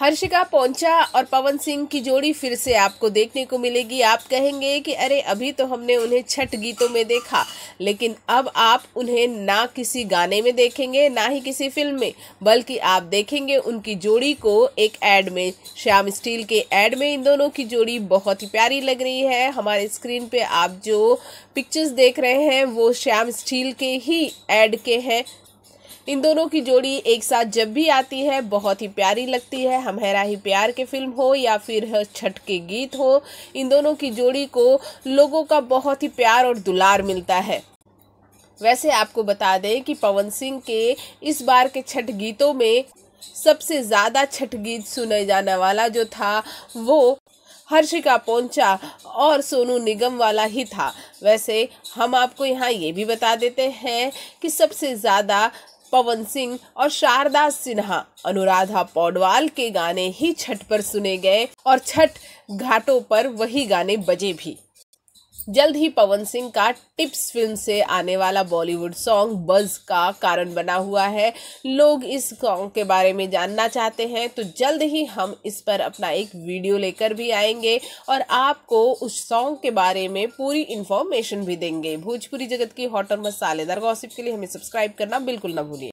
हर्षिका पहुंचा और पवन सिंह की जोड़ी फिर से आपको देखने को मिलेगी आप कहेंगे कि अरे अभी तो हमने उन्हें छठ गीतों में देखा लेकिन अब आप उन्हें ना किसी गाने में देखेंगे ना ही किसी फिल्म में बल्कि आप देखेंगे उनकी जोड़ी को एक एड में श्याम स्टील के ऐड में इन दोनों की जोड़ी बहुत ही प्यारी लग रही है हमारे स्क्रीन पर आप जो पिक्चर्स देख रहे हैं वो श्याम स्टील के ही एड के हैं इन दोनों की जोड़ी एक साथ जब भी आती है बहुत ही प्यारी लगती है हमारा ही प्यार के फिल्म हो या फिर छठ के गीत हो इन दोनों की जोड़ी को लोगों का बहुत ही प्यार और दुलार मिलता है वैसे आपको बता दें कि पवन सिंह के इस बार के छठ गीतों में सबसे ज़्यादा छठ गीत सुने जाने वाला जो था वो हर्षिका पोंचा और सोनू निगम वाला ही था वैसे हम आपको यहाँ ये भी बता देते हैं कि सबसे ज़्यादा पवन सिंह और शारदा सिन्हा अनुराधा पौडवाल के गाने ही छठ पर सुने गए और छठ घाटों पर वही गाने बजे भी जल्द ही पवन सिंह का टिप्स फिल्म से आने वाला बॉलीवुड सॉन्ग बज का कारण बना हुआ है लोग इस सॉन्ग के बारे में जानना चाहते हैं तो जल्द ही हम इस पर अपना एक वीडियो लेकर भी आएंगे और आपको उस सॉन्ग के बारे में पूरी इन्फॉर्मेशन भी देंगे भोजपुरी जगत की हॉट और मसालेदार गॉसिप के लिए हमें सब्सक्राइब करना बिल्कुल ना भूलिए